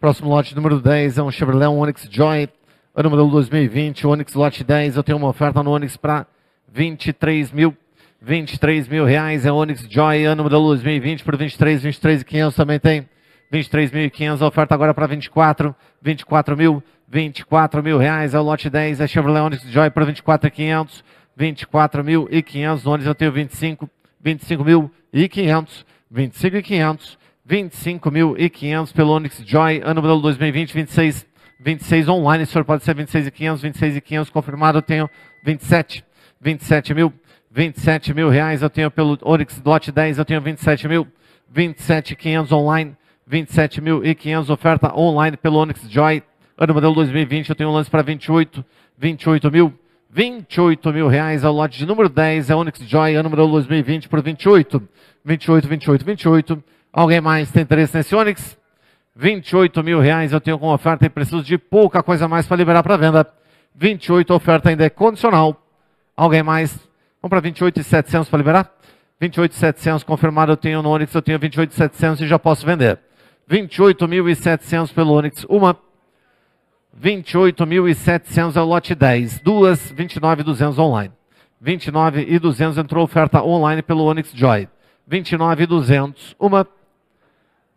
Próximo lote número 10 é um Chevrolet Onix Joy, ano modelo 2020, Onix lote 10. Eu tenho uma oferta no Onix para 23 mil, 23 mil reais. É Onix Joy, ano modelo 2020 por 23, 23 e 500 também tem. 23.500, oferta agora para 24, 24 mil, 24 mil reais, é o lote 10, é Chevrolet Onix Joy para 24.500, 24.500, Onix eu tenho 25, 25 mil e 500, 25 e 500, 25.500 pelo Onix Joy, ano modelo 2020, 26, 26 online, o senhor pode ser 26.500, 26.500 confirmado, eu tenho 27, 27 mil, 27 mil reais, eu tenho pelo Onix Lot 10, eu tenho 27 mil, 27.500 online, 27.500 oferta online pelo Onix Joy, ano modelo 2020, eu tenho um lance para 28, 28 mil, 28 mil reais ao lote de número 10, é Onix Joy, ano modelo 2020 por 28, 28, 28, 28, 28 Alguém mais tem interesse nesse Onix? 28 mil reais eu tenho com oferta e preciso de pouca coisa mais para liberar para venda. 28, a oferta ainda é condicional. Alguém mais? Vamos para 28,700 para liberar? 28,700 confirmado, eu tenho no Onix, eu tenho 28,700 e já posso vender. 28.700 pelo Onix, uma. 28.700 é o lote 10, duas, 29.200 online. 29.200 entrou oferta online pelo Onix Joy. 29.200, uma.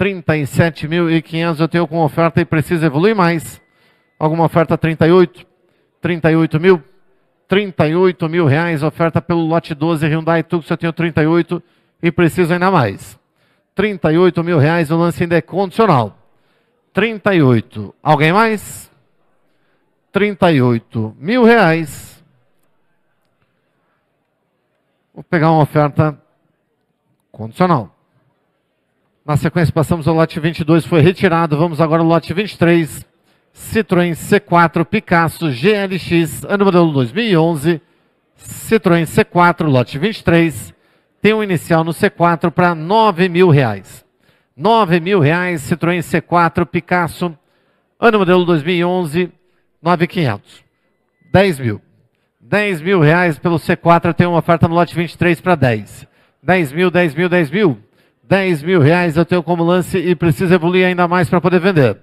37.500 eu tenho com oferta e preciso evoluir mais. Alguma oferta 38, 38 mil, 38 mil reais, oferta pelo lote 12 Hyundai Tucson, eu tenho 38 e preciso ainda mais. 38 mil reais, o lance ainda é condicional. 38, alguém mais? 38 mil reais. Vou pegar uma oferta condicional. Na sequência, passamos ao lote 22, foi retirado. Vamos agora ao lote 23. Citroën C4 Picasso GLX, ano modelo 2011. Citroën C4, lote 23. Tem um inicial no C4 para R$ 9.000. R$ 9.000, Citroën C4 Picasso, ano modelo 2011, 9,500. 10 mil. 10 mil reais pelo C4, tem uma oferta no lote 23 para 10. 10 mil, 10 mil, 10 mil. 10 mil reais eu tenho como lance e preciso evoluir ainda mais para poder vender.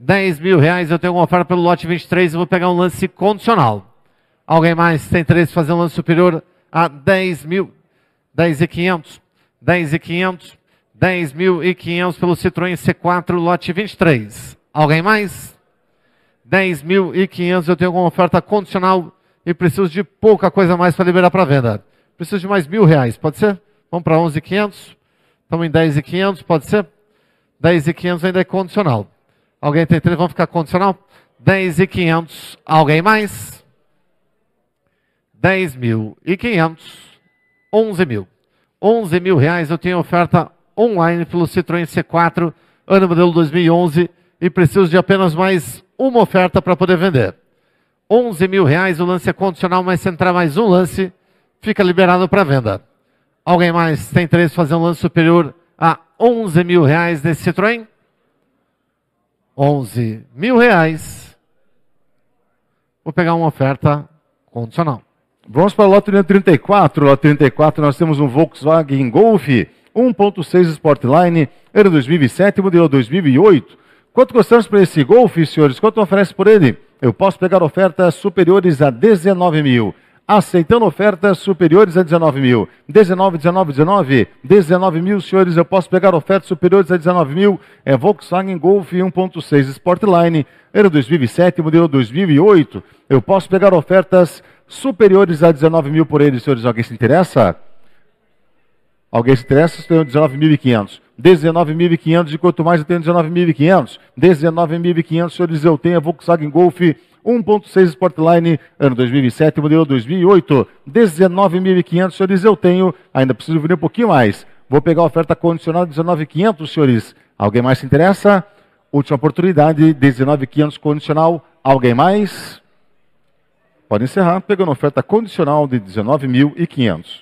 10 mil reais eu tenho uma oferta pelo lote 23 e vou pegar um lance condicional. Alguém mais tem interesse em fazer um lance superior a 10 mil? 10 e 500? 10 e 500? 10 mil e 500 pelo Citroën C4 lote 23. Alguém mais? 10 mil e 500 eu tenho uma oferta condicional e preciso de pouca coisa mais para liberar para venda. Preciso de mais mil reais, pode ser? Vamos para 11 500? Estamos em 10 e 500, pode ser? 10 e 500 ainda é condicional. Alguém tem três? vamos ficar condicional? 10 e 500, alguém mais? 10 mil e 500, 11 mil. 11 mil reais eu tenho oferta online pelo Citroën C4, ano modelo 2011, e preciso de apenas mais uma oferta para poder vender. 11 mil reais, o lance é condicional, mas se entrar mais um lance, fica liberado para venda. Alguém mais tem interesse em fazer um lance superior a 11 mil reais nesse Citroën? 11 mil reais. Vou pegar uma oferta condicional. Vamos para a lote 34. Lote 34, nós temos um Volkswagen Golf 1.6 Sportline, era 2007, modelo 2008. Quanto gostamos para esse Golf, senhores? Quanto oferece por ele? Eu posso pegar ofertas superiores a 19 mil aceitando ofertas superiores a 19 mil. 19, 19, 19, 19 mil, senhores, eu posso pegar ofertas superiores a 19 mil. É Volkswagen Golf 1.6 Sportline, era 2007, modelo 2008. Eu posso pegar ofertas superiores a 19 mil por ele, senhores. Alguém se interessa? Alguém se interessa? Tenho 19.500. 19.500 e quanto mais eu tenho 19.500. 19.500, senhores, eu tenho a Volkswagen Golf 1.6. 1.6 Sportline, ano 2007, modelo 2008, 19.500, senhores, eu tenho, ainda preciso vir um pouquinho mais. Vou pegar a oferta condicional 19.500, senhores. Alguém mais se interessa? Última oportunidade, 19.500 condicional. Alguém mais? Pode encerrar, pegando a oferta condicional de 19.500.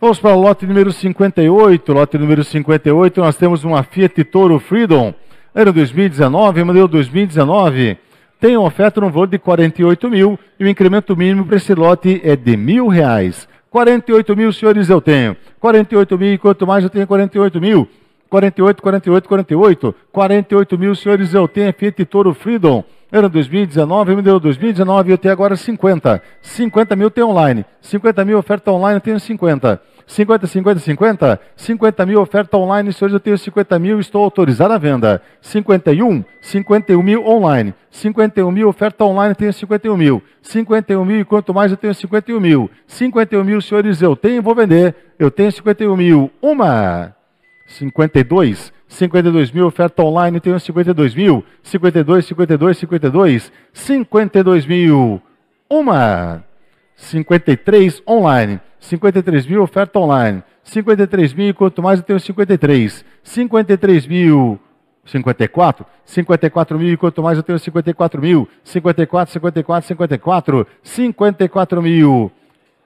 Vamos para o lote número 58. Lote número 58, nós temos uma Fiat Toro Freedom, ano 2019, modelo 2019 tem uma oferta no valor de 48 mil e o incremento mínimo para esse lote é de mil reais. 48 mil, senhores, eu tenho. 48 mil, e quanto mais eu tenho 48 mil. 48, 48, 48. 48 mil, senhores, eu tenho Fiat Toro Freedom. Era 2019, me deu 2019 e eu tenho agora 50. 50 mil tem online. 50 mil oferta online, eu tenho 50. 50, 50, 50. 50 mil oferta online. Senhores, eu tenho 50 mil, estou autorizado à venda. 51, 51 mil online. 51 mil oferta online, tenho 51 mil. 51 mil e quanto mais eu tenho 51 mil. 51 mil, senhores, eu tenho, vou vender. Eu tenho 51 mil. Uma. 52, 52 mil, oferta online, tenho 52 mil, 52, 52, 52, 52 mil, uma. 53 online. 53 mil oferta online. 53 mil, quanto mais eu tenho 53. 53 mil. 54? 54 mil, quanto mais eu tenho 54 mil. 54, 54, 54. 54 mil.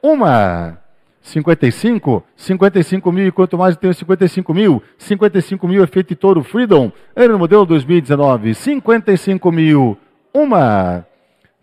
Uma. 55? 55 mil, quanto mais eu tenho 55 mil. 55 mil, efeito touro Freedom. no modelo 2019. 55 mil. Uma.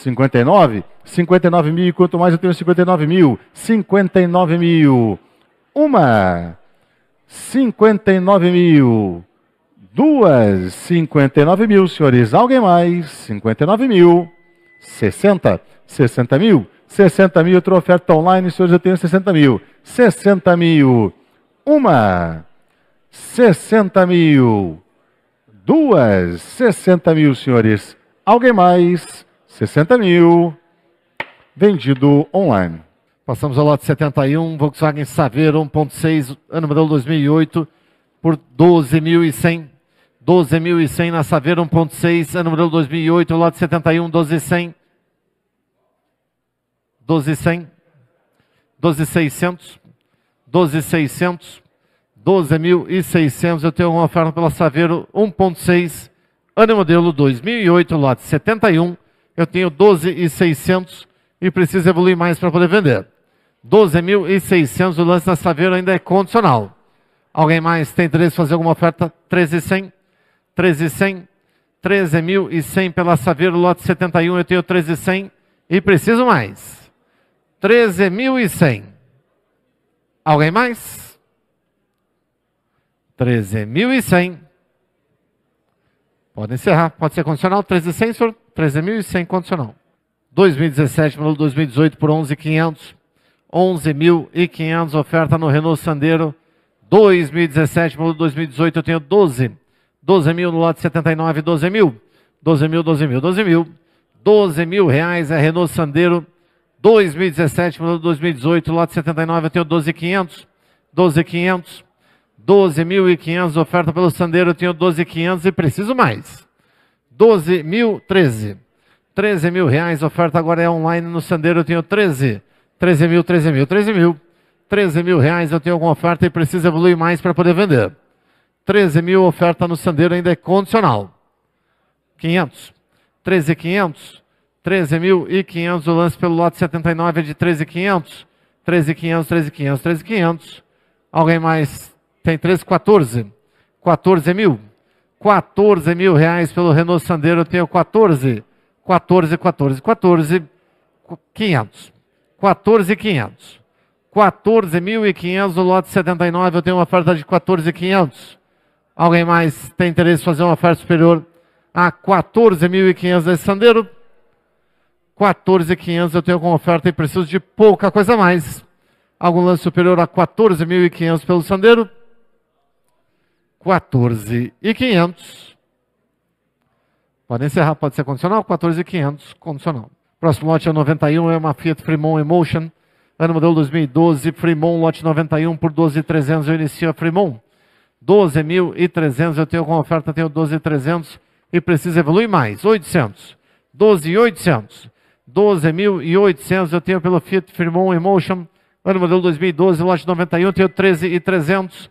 59? 59 mil. Quanto mais eu tenho 59 mil? 59 mil. Uma. 59 mil. Duas. 59 mil, senhores. Alguém mais? 59 mil. 60. 60 mil. 60 mil. Outra oferta online, senhores. Eu tenho 60 mil. 60 mil. Uma. 60 mil. Duas. 60 mil, senhores. Alguém mais? 60 mil. Vendido online. Passamos ao lote 71, Volkswagen Saveiro 1.6, ano modelo 2008, por 12.100. 12.100 na Saveiro 1.6, ano modelo 2008, lote 71, 12.100. 12.100. 12.600. 12.600. 12.600. Eu tenho uma oferta pela Saveiro 1.6, ano modelo 2008, lote 71, eu tenho 12,600 e preciso evoluir mais para poder vender. 12.600 o lance da Saveiro ainda é condicional. Alguém mais tem interesse em fazer alguma oferta? 13.100, 13.100, 13.100 pela Saveiro, lote 71, eu tenho 13.100 e preciso mais. 13.100. Alguém mais? 13.100. Pode encerrar. Pode ser condicional. 13.100, 13.100 condicional. 2017, modelo 2018 por 11.500. 11.500 oferta no Renault Sandero. 2017, modelo 2018 eu tenho 12. 12.000 no lote 79, 12.000. mil. 12 mil, 12 mil, 12 mil. 12 mil reais é Renault Sandeiro 2017, modelo 2018, lote 79 eu tenho 12.500. 12.500. 12.500, oferta pelo Sandeiro, eu tenho 12.500 e preciso mais. 12.013. mil, 13. mil reais, oferta agora é online no Sandeiro, eu tenho 13. 13 mil, 13 mil, 13 mil. 13 mil reais eu tenho alguma oferta e preciso evoluir mais para poder vender. 13 mil oferta no Sandeiro ainda é condicional. 500. 13,500. 13.500 o lance pelo lote 79 é de 13,500. 13,500, 13,500, 13,500. Alguém mais? tem 13, 14. 14 mil. 14 mil reais pelo Renault Sandero, eu tenho 14. 14, 14, 14, 500. 14, 500. 14.500, o lote 79, eu tenho uma oferta de 14.500. Alguém mais tem interesse em fazer uma oferta superior a 14.500 nesse Sandeiro? 14.500 eu tenho com oferta e preciso de pouca coisa mais. Algum lance superior a 14.500 pelo Sandeiro? 14 e 500. Pode encerrar, pode ser condicional, 14 e 500, condicional. Próximo lote é o 91, é uma Fiat Fremont Emotion. Ano modelo 2012, Fremont, lote 91 por 12.300, eu inicio a Fremont. 12.300, eu tenho com oferta, tenho 12.300 e preciso evoluir mais, 800. 12.800. 12.800 eu tenho pelo Fiat Fremont Emotion. Ano modelo 2012, lote 91, tenho 13.300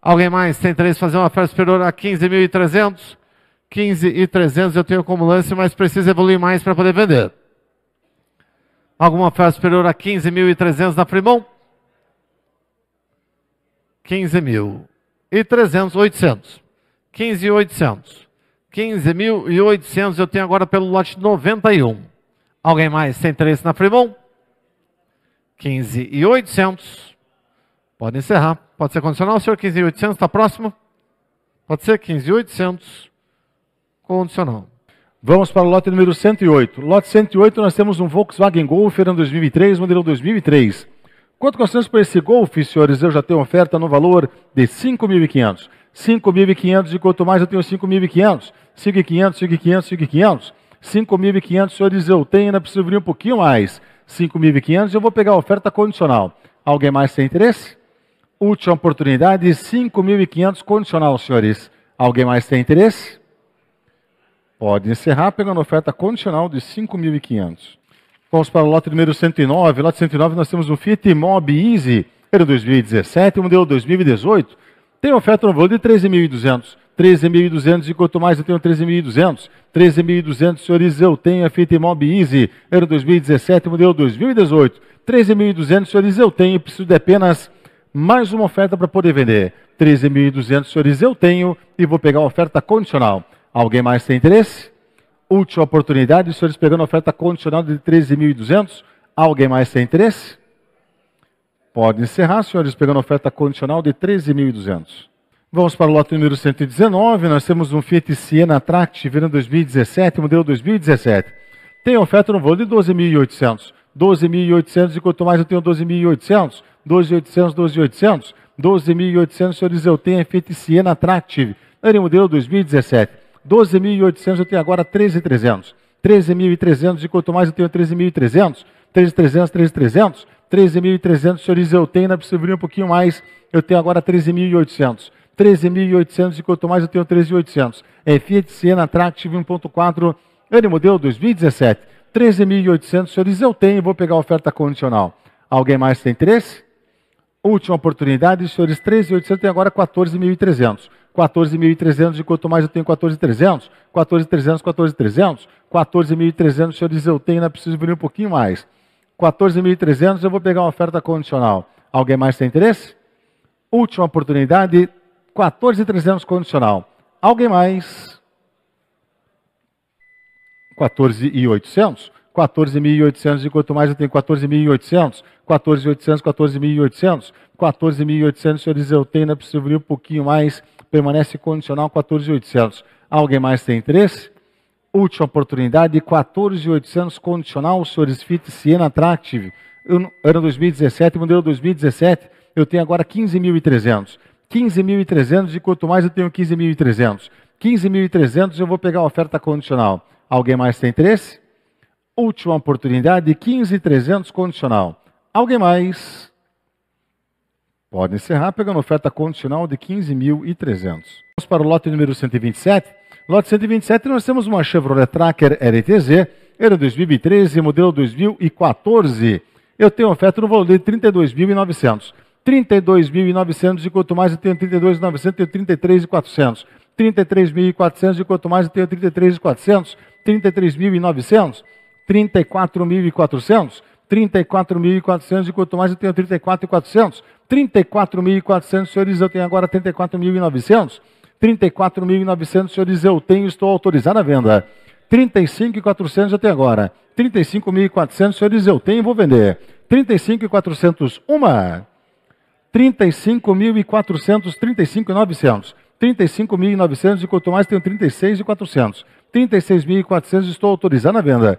Alguém mais tem interesse em fazer uma oferta superior a 15.300? 15.300 eu tenho como lance, mas preciso evoluir mais para poder vender. Alguma oferta superior a 15.300 na Primão? 15.300, 800. 15.800. 15.800 eu tenho agora pelo lote 91. Alguém mais tem interesse na Primão? 15.800. Pode encerrar. Pode ser condicional, senhor 15.800, está próximo? Pode ser 15.800, condicional. Vamos para o lote número 108. Lote 108, nós temos um Volkswagen Golf, ano 2003, modelo 2003. Quanto gostamos por esse Golf, senhores? Eu já tenho oferta no valor de 5.500. 5.500 e quanto mais eu tenho 5.500. 5.500, 5.500, 5.500. 5.500, senhores, eu tenho, ainda preciso vir um pouquinho mais. 5.500 eu vou pegar a oferta condicional. Alguém mais tem interesse? Última oportunidade, 5.500 condicional, senhores. Alguém mais tem interesse? Pode encerrar pegando oferta condicional de 5.500. Vamos para o lote número 109. Lote 109 nós temos o Fiat Mob Easy, modelo 2017, modelo 2018. Tem oferta no valor de 13.200. 13.200 e quanto mais eu tenho 13.200. 13.200, senhores, eu tenho a Fiat Mob Easy, ano 2017, modelo 2018. 13.200, senhores, eu tenho e preciso de apenas mais uma oferta para poder vender. 13.200 senhores eu tenho e vou pegar a oferta condicional. Alguém mais tem interesse? Última oportunidade, senhores pegando a oferta condicional de 13.200. Alguém mais tem interesse? Pode encerrar, senhores, pegando a oferta condicional de 13.200. Vamos para o lote número 119. Nós temos um Fiat Siena Tract, vira 2017, modelo 2017. Tem oferta no valor de 12.800. 12.800 e quanto mais eu tenho 12.800, 12.800, 12.800, 12.800, senhores, eu tenho a Fiat Siena Attractive, ano modelo 2017. 12.800, eu tenho agora 13.300. 13.300, e quanto mais eu tenho 13.300, 13.300, 13.300, 13.300, senhores, eu tenho, na precisa um pouquinho mais, eu tenho agora 13.800. 13.800 e quanto mais eu tenho 13.800. É Fiat Siena Attractive 1.4, ano modelo 2017. 13.800, senhores, eu tenho, vou pegar a oferta condicional. Alguém mais tem interesse? Última oportunidade, senhores, 13.800 tem agora 14.300. 14.300, e quanto mais eu tenho 14.300, 14.300, 14.300, 14.300, senhores, eu tenho, não preciso vir um pouquinho mais. 14.300, eu vou pegar uma oferta condicional. Alguém mais tem interesse? Última oportunidade, 14.300 condicional. Alguém mais? 14.800? 14.800 e quanto mais eu tenho 14.800, 14.800, 14.800, 14.800, senhores, eu tenho, ainda preciso abrir um pouquinho mais, permanece condicional 14.800. Alguém mais tem interesse? Última oportunidade, 14.800 condicional, senhores, FIT Siena Attractive, ano 2017, modelo 2017, eu tenho agora 15.300. 15.300 e quanto mais eu tenho 15.300. 15.300 eu vou pegar a oferta condicional. Alguém mais tem interesse? Última oportunidade, 15,300 condicional. Alguém mais? Pode encerrar pegando oferta condicional de 15.300. Vamos para o lote número 127. Lote 127, nós temos uma Chevrolet Tracker RTZ, era 2013, modelo 2014. Eu tenho oferta no valor de 32.900. 32.900 e quanto mais eu tenho 32.900, eu tenho 33.400. 33.400 e quanto mais eu tenho 33.400, 33.900. 34.400? 34.400 e quanto mais eu tenho 34.400. 34.400, senhores, eu tenho agora 34.900. 34.900, senhores, eu tenho, e estou autorizado a venda. 35.400 eu tenho agora. 35.400, senhores, eu tenho, e vou vender. 35.400, uma. 35.400, 35.900. 35.900 e quanto mais tenho 36.400. 36.400 estou autorizado a venda.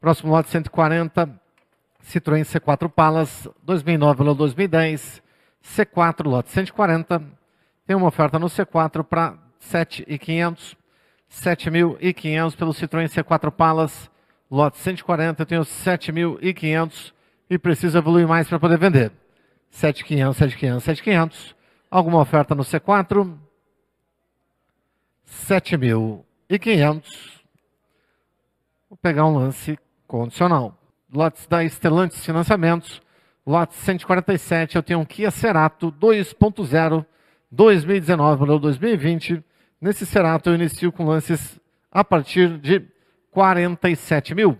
Próximo lote 140, Citroën C4 Palas, 2009 ou 2010, C4 lote 140. Tem uma oferta no C4 para 7.500, 7.500 pelo Citroën C4 Palas, lote 140, eu tenho 7.500 e preciso evoluir mais para poder vender. 7.500, 7.500, 7.500. Alguma oferta no C4? 7.500. Vou pegar um lance condicional. Lotes da Estelantes Financiamentos, lote 147, eu tenho um Kia Cerato 2.0 2019 modelo 2020. Nesse Cerato eu inicio com lances a partir de 47 mil.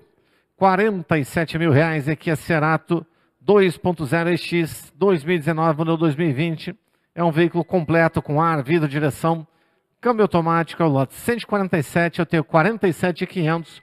47 mil reais é Kia Cerato 2.0X 2019 modelo 2020. É um veículo completo com ar, vidro, direção, câmbio automático. É o lote 147, eu tenho 47.500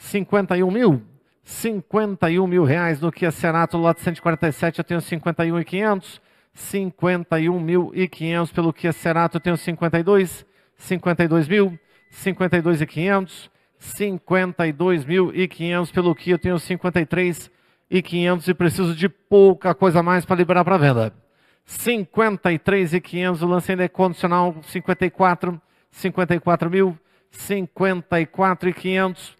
51 mil. 51 mil reais no Kia Cerato, lote 147, eu tenho 51,500. e 51 mil e 500 pelo Kia Cerato, eu tenho 52. 52 mil, 52 e 500. 52 mil e pelo Kia, eu tenho 53.500 e e preciso de pouca coisa mais para liberar para venda. 53.500, e o lance ainda é condicional, 54, 54 mil, 54 e 500.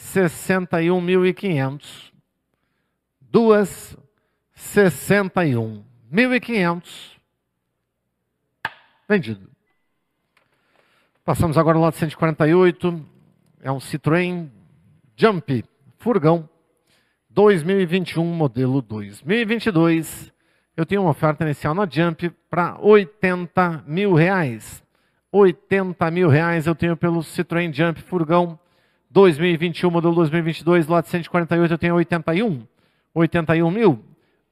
61.500. Duas, 61.500. Vendido. Passamos agora ao lote 148. É um Citroën Jump, furgão, 2021, modelo 2022. Eu tenho uma oferta inicial na Jump para 80 mil reais. 80 mil reais eu tenho pelo Citroën Jump furgão 2021 modelo 2022, lote 148, eu tenho 81. 81 mil.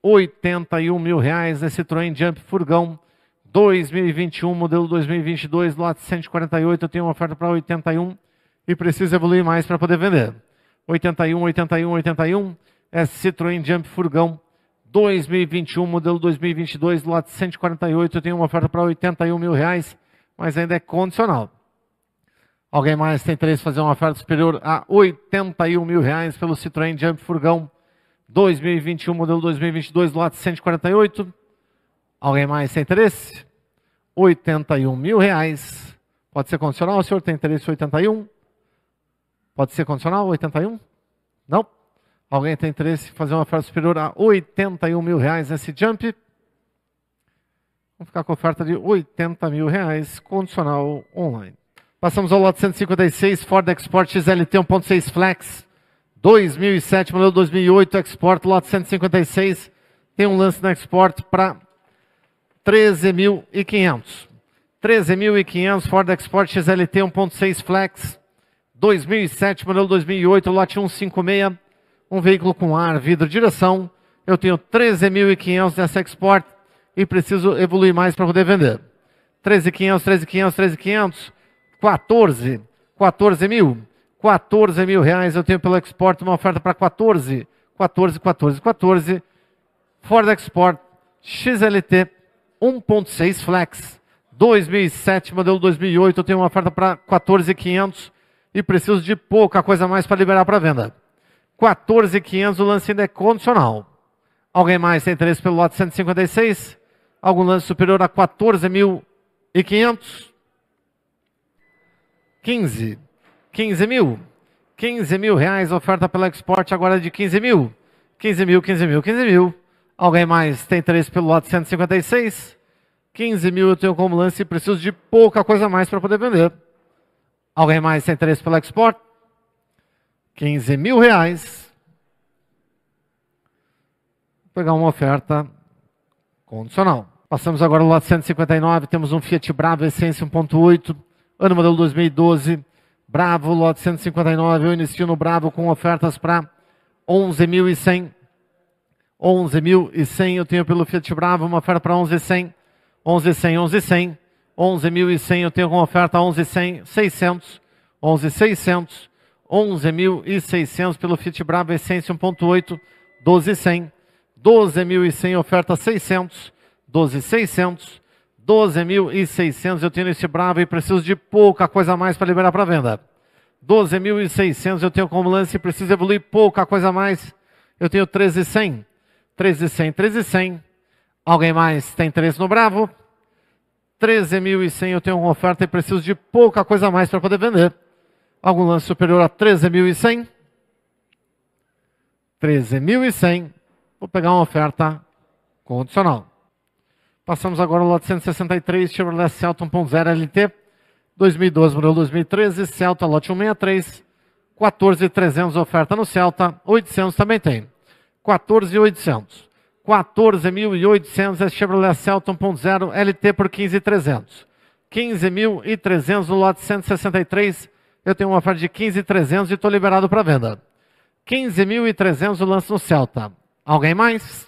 81 mil reais nesse Citroën Jump Furgão. 2021 modelo 2022, lote 148, eu tenho uma oferta para 81 e preciso evoluir mais para poder vender. 81, 81, 81 é Citroën Jump Furgão. 2021, modelo 2022, lote 148, eu tenho uma oferta para 81 mil reais, mas ainda é condicional. Alguém mais tem interesse em fazer uma oferta superior a 81 mil reais pelo Citroën Jump Furgão 2021, modelo 2022, lote 148? Alguém mais tem interesse? 81 mil reais. Pode ser condicional? O senhor tem interesse em 81? Pode ser condicional? 81? Não? Alguém tem interesse em fazer uma oferta superior a 81 mil reais nesse Jump? Vamos ficar com a oferta de 80 mil reais, condicional online. Passamos ao lote 156, Ford Export XLT 1.6 Flex, 2007, modelo 2008, Export, lote 156. Tem um lance na Export para 13.500. 13.500, Ford Export XLT 1.6 Flex, 2007, modelo 2008, lote 156. Um veículo com ar, vidro, direção. Eu tenho 13.500 nessa Export e preciso evoluir mais para poder vender. 13.500, 13.500, 13.500. 14, 14 mil, 14 mil reais eu tenho pelo Export, uma oferta para 14, 14, 14, 14, Ford Export, XLT, 1.6 Flex, 2007, modelo 2008, eu tenho uma oferta para 14,500 e preciso de pouca coisa mais para liberar para venda. 14,500, o lance ainda é condicional. Alguém mais tem interesse pelo lote 156? Algum lance superior a 14.500? 15, 15 mil, 15 mil reais, oferta pela Export agora de 15 mil, 15 mil, 15 mil, 15 mil. Alguém mais tem três pelo lote 156? 15 mil eu tenho como lance e preciso de pouca coisa a mais para poder vender. Alguém mais tem três pela Export? 15 mil reais. Vou pegar uma oferta condicional. Passamos agora ao lote 159, temos um Fiat Bravo Essência 1.8 ano modelo 2012, Bravo, lote 159. Eu inicio no Bravo com ofertas para 11.100. 11.100 eu tenho pelo Fiat Bravo, uma oferta para 11.100. 11.100, 11.100. 11.100 eu tenho com oferta 11.100, 600. 11.600. 11.600 pelo Fiat Bravo Essência 1.8, 12.100. 12.100 oferta 600. 12.600. 12.600 eu tenho esse Bravo e preciso de pouca coisa a mais para liberar para venda. 12.600 eu tenho como lance e preciso evoluir pouca coisa a mais. Eu tenho 13.100. 13.100, 13.100. Alguém mais tem interesse no Bravo? 13.100 eu tenho uma oferta e preciso de pouca coisa a mais para poder vender. Algum lance superior a 13.100? 13.100. Vou pegar uma oferta condicional. Passamos agora ao lote 163, Chevrolet Celta 1.0 LT, 2012, modelo 2013, Celta, lote 163, 14,300 oferta no Celta, 800 também tem, 14,800. 14.800 é Chevrolet Celta 1.0 LT por 15,300. 15.300 no lote 163, eu tenho uma oferta de 15.300 e estou liberado para venda. 15.300 o lance no Celta. Alguém mais?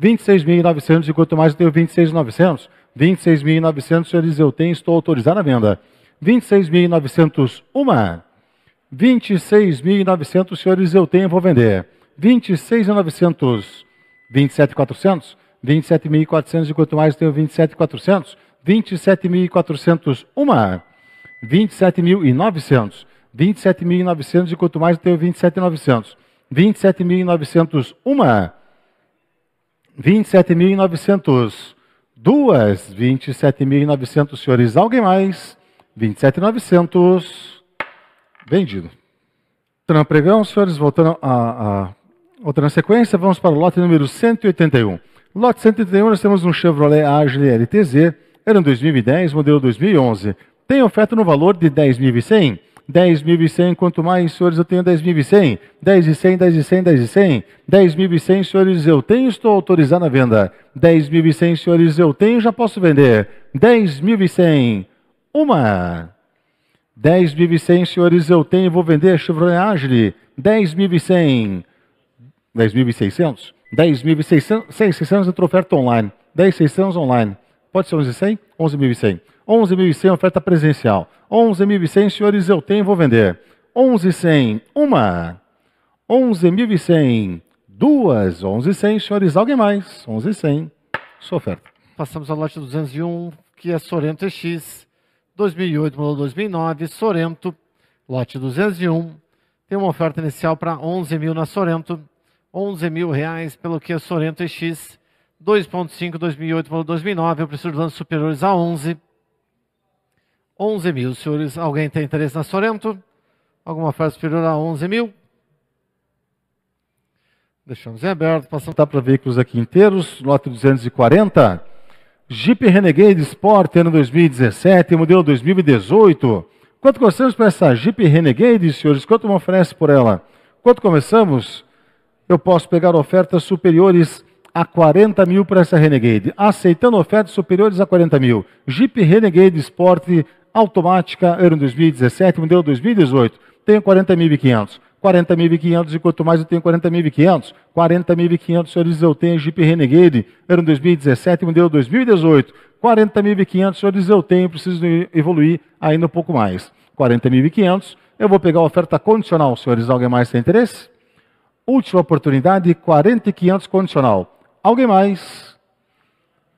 26.900 e quanto mais eu tenho 26.900. 26.900 o Senhor eu tenho, estou autorizado a venda. 26.900 uma. 26.900 senhores, eu tenho, vou vender. 26.900, 27.400. 27.400 e quanto mais eu tenho 27.400. 27.400 uma. 27.900. 27.900 e quanto mais eu tenho 27.900. 27.900 uma. 27.900. Duas, 27.900, senhores. Alguém mais? 27.900. Vendido. Não pregão, senhores, voltando a, a outra na sequência, vamos para o lote número 181. Lote 181, nós temos um Chevrolet Agile LTZ, era um 2010, modelo 2011. Tem oferta no valor de 10.100 10.100, quanto mais, senhores, eu tenho 10.100. 10 e 100, 10 e 100, 10 e 100. 10.100, senhores, eu tenho, estou autorizado a venda. 10.100, senhores, eu tenho, já posso vender. 10.100, uma. 10.100, senhores, eu tenho, vou vender Chevrolet Agile. 10.100, 10.600. 10.600, 600 entre oferta online. 10.600 online. Pode ser 11.100? 11.100. 11.100 oferta presencial. 11.100, senhores, eu tenho e vou vender. 11.100, uma. 11.100, duas. 11.100, senhores, alguém mais. 11.100, sua oferta. Passamos ao lote 201, que é Sorento EX. 2008, modelo 2009, Sorento, lote 201. Tem uma oferta inicial para 11.000 na Sorento. 11.000 reais pelo que é Sorento EX. 2.5, 2008, modelo 2009, o preço de lanços superiores a 11 11 mil, senhores. Alguém tem interesse na Sorento? Alguma oferta superior a 11 mil? Deixamos em aberto. Passamos tá para veículos aqui inteiros. Lote 240. Jeep Renegade Sport, ano 2017, modelo 2018. Quanto gostamos para essa Jeep Renegade, senhores? Quanto me oferece por ela? Quanto começamos? Eu posso pegar ofertas superiores a 40 mil para essa Renegade. Aceitando ofertas superiores a 40 mil. Jeep Renegade Sport automática, ano 2017, modelo 2018, tenho 40.500. 40.500 e quanto mais eu tenho 40.500. 40.500, senhores, eu tenho Jeep Renegade, ano 2017, modelo 2018. 40.500, senhores, eu tenho, preciso evoluir ainda um pouco mais. 40.500, eu vou pegar a oferta condicional, senhores, alguém mais tem interesse? Última oportunidade, 40.500 condicional. Alguém mais?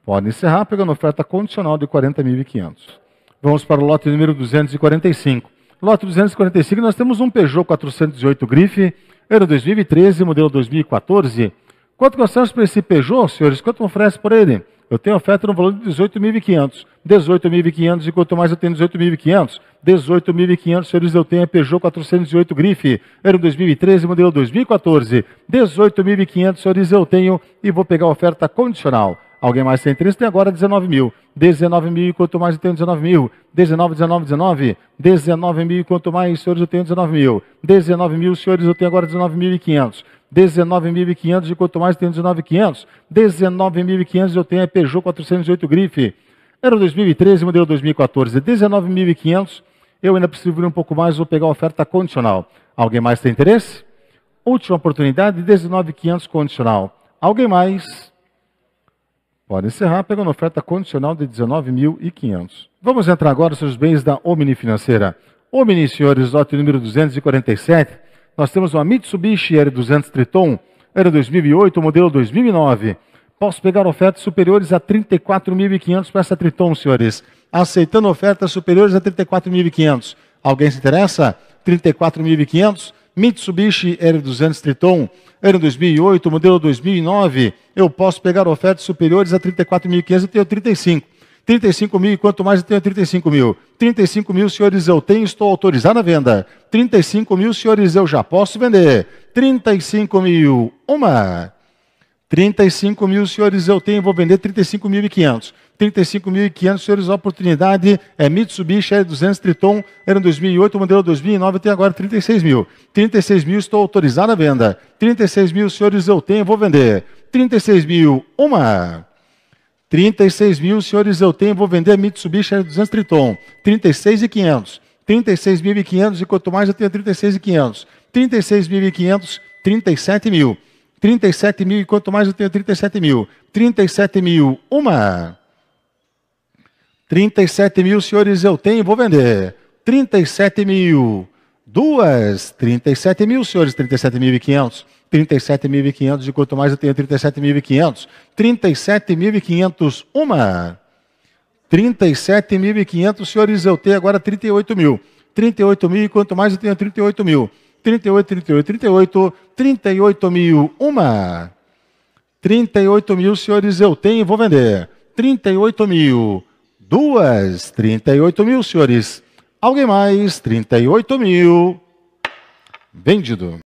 Pode encerrar pegando oferta condicional de 40.500. Vamos para o lote número 245. Lote 245, nós temos um Peugeot 408 Grife, ano 2013, modelo 2014. Quanto gostamos para esse Peugeot, senhores? Quanto oferece por ele? Eu tenho oferta no valor de 18.500. 18.500 e quanto mais eu tenho 18.500. 18.500, senhores, eu tenho a Peugeot 408 Grife, ano 2013, modelo 2014. 18.500, senhores, eu tenho e vou pegar a oferta condicional. Alguém mais tem interesse? Tem agora 19 mil. 19 mil, e quanto mais eu tenho 19 mil. 19, 19, 19. 19 mil, e quanto mais, senhores, eu tenho 19 mil. 19 mil, senhores, eu tenho agora 19.500. 19.500 e quanto mais eu tenho 19.500. 19.500 eu tenho a Peugeot 408 grife. Era 2013, modelo 2014. 19.500, eu ainda preciso vir um pouco mais, vou pegar a oferta condicional. Alguém mais tem interesse? Última oportunidade, 19.500 condicional. Alguém mais? Pode encerrar pegando oferta condicional de 19.500. Vamos entrar agora sobre os bens da Omni Financeira. Omni, senhores, lote número 247. Nós temos uma Mitsubishi L200 Triton, era 2008, modelo 2009. Posso pegar ofertas superiores a 34.500 para essa Triton, senhores. Aceitando ofertas superiores a 34.500. Alguém se interessa? 34.500? Mitsubishi R200 Triton, ano 2008, modelo 2009, eu posso pegar ofertas superiores a 34.500, eu tenho 35. 35 mil, quanto mais eu tenho 35 mil. 35 mil, senhores, eu tenho, estou autorizado a venda. 35 mil, senhores, eu já posso vender. 35 mil, uma. 35 mil, senhores, eu tenho, vou vender 35.500. 35.500 senhores, a oportunidade é Mitsubishi L200 Triton, era em 2008, o modelo 2009, eu tenho agora 36 mil. 36 mil estou autorizado a venda. 36 mil senhores eu tenho, vou vender. 36 mil, uma. 36 mil senhores eu tenho, vou vender Mitsubishi L200 Triton. 36.500. 36.500 e quanto mais eu tenho 36.500. 36.500, 37 mil. 37 mil e quanto mais eu tenho 37 mil. 37 mil, uma. 37 mil, senhores, eu tenho, vou vender. 37 mil. Duas, 37 mil, senhores, 37 mil e 500. 37.500 e quanto mais eu tenho 37.500. 37.500 uma. 37.500, senhores, eu tenho agora 38 mil. 38 mil e quanto mais eu tenho 38 mil. 38, 38, 38, 38 mil uma. 38 mil, senhores, eu tenho e vou vender. 38 mil duas, 38 mil, senhores. Alguém mais? 38 mil. Vendido.